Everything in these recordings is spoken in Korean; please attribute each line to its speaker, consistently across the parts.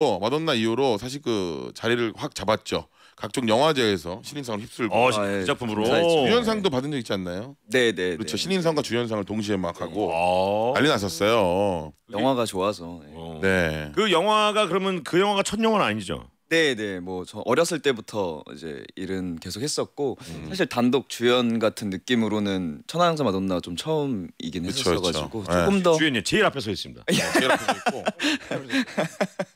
Speaker 1: 어, 마돈나 이후로 사실 그 자리를 확 잡았죠. 각종 영화제에서 신인상을 휩쓸고 어, 아, 그 예. 작품으로. 주연상도 받은 적 있지 않나요? 네, 네. 네. 그렇죠. 네. 신인상과 주연상을 동시에 막 네. 하고
Speaker 2: 아. 난리 났었어요. 영화가 좋아서. 네.
Speaker 1: 어. 네.
Speaker 2: 그 영화가 그러면 그 영화가 첫 영화는 아니죠. 네네 뭐저 어렸을 때부터 이제 일은 계속 했었고 음. 사실 단독 주연 같은 느낌으로는 천하장사 마돈나 좀 처음이긴 했었어가지고 그쵸. 조금 네. 더 주연이 제일 앞에 서 있습니다. 어, 제일 앞에 서 있고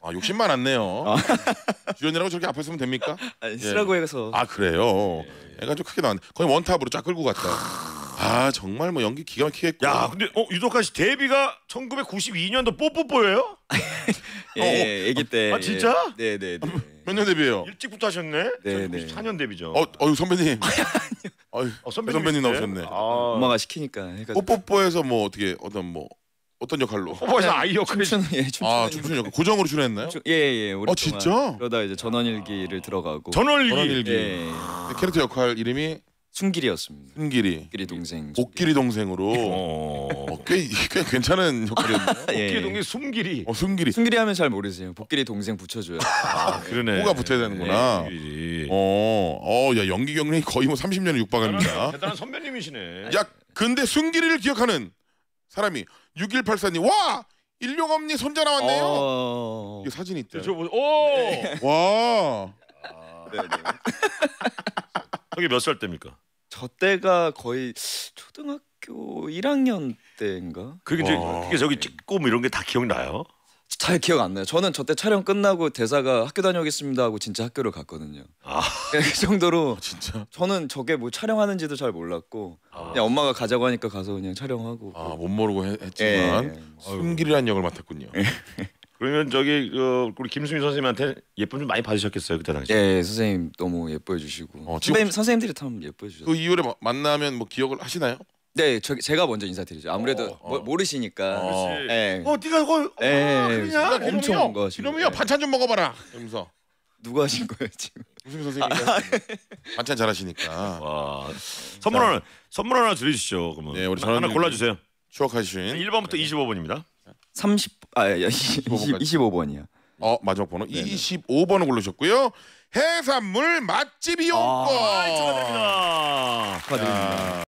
Speaker 2: 아 욕심
Speaker 1: 많았네요. 아. 주연이라고 저렇게 앞에 서면 됩니까? 아니, 쓰라고 예. 해서 아 그래요. 예, 예. 애가 좀 크게 나왔네. 거의 원탑으로 쫙 끌고 갔다. 아. 아 정말 뭐 연기 기가 막히겠고. 야, 근데 어 유독한 씨 데뷔가 1992년도 뽀뽀뽀예요? 예, 예 어, 어, 애기 때. 아 진짜?
Speaker 2: 네, 네, 네. 몇 년 데뷔예요?
Speaker 1: 일찍부터 하셨네.
Speaker 2: 네, 네. 94년 데뷔죠. 어, 어유 선배님. 어유 어, 선배님, 선배님 나오셨네. 아. 아. 엄마가 시키니까 해가지고.
Speaker 1: 뽀뽀뽀에서 뭐 어떻게 어떤 뭐 어떤 역할로?
Speaker 2: 뽀뽀에서 아이 역할. 춤추는 예, 춤추는. 아 춤추는 역할. 고정으로 출연했나요? 춤- 예, 예. 오랫동 아, 진짜? 그러다 이제 전원일기를 들어가고. 전월기. 전원일기. 예. 네, 캐릭터 역할 이름이 순길이였습니다 순길이. 길이 동생. 목길이 동생으로 어. 어, 꽤, 꽤 괜찮은 역할이었네요. 예. 목길이 동생 숨길이. 어, 순길이. 순길이 하면 잘 모르세요. 복길이 동생 붙여줘요. 아, 네. 그러네. 호가 붙어야 되는구나.
Speaker 1: 네, 어, 어, 야 연기 경력이 거의 뭐 30년이 육박합니다. 대단한 선배님이시네. 야, 근데 순길이를 기억하는 사람이 6184님 와 일용엄니 손자 나왔네요. 어... 이 사진 있대.
Speaker 2: 저 뭐, 오. 와. 아... 네, 네. 그게 몇살 때입니까? 저 때가 거의 초등학교 1학년 때인가? 그게, 저, 그게 저기 찍고 뭐 이런 게 다 기억나요? 잘 기억 안 나요. 저는 저 때 촬영 끝나고 대사가 학교 다녀오겠습니다 하고 진짜 학교를 갔거든요. 아. 네, 그 정도로 아, 진짜? 저는 저게 뭐 촬영하는지도 잘 몰랐고 아. 그냥 엄마가 가자고 하니까 가서 그냥 촬영하고. 아, 못 모르고 했, 지만 예. 예 뭐. 숨길이라는 역을 맡았군요. 예. 그러면 저기 어, 우리 김수미 선생님한테 예쁨 좀 많이 받으셨겠어요 그때 당시. 에 예, 선생님 너무 예뻐해 주시고. 어, 지금- 선배님 선생님들이 참 예뻐해 주셨어요. 그 이후에 만나면 뭐 기억을 하시나요? 네, 저, 제가 먼저 인사드리죠. 아무래도 어, 어. 모르시니까. 어. 그 어, 네가 그거 아, 예, 예, 그러 그러니까 엄청 뭔가
Speaker 1: 지이요 반찬 좀 먹어봐라.
Speaker 2: 이러면서 누가 하신 거예요 지금? 무슨 선생님 반찬 잘하시니까 와 아, 선물 하나 선물 하나 드려시죠 그러면. 네, 우리 하나 골라주세요. 추억하신 1번부터 25번입니다. 30 아, 2 5번 25번이요. 어 마지막
Speaker 1: 번호 25번을 고르셨고요. 해산물 맛집 이용권.
Speaker 2: 아, 축하드립니다. 축하드립니다.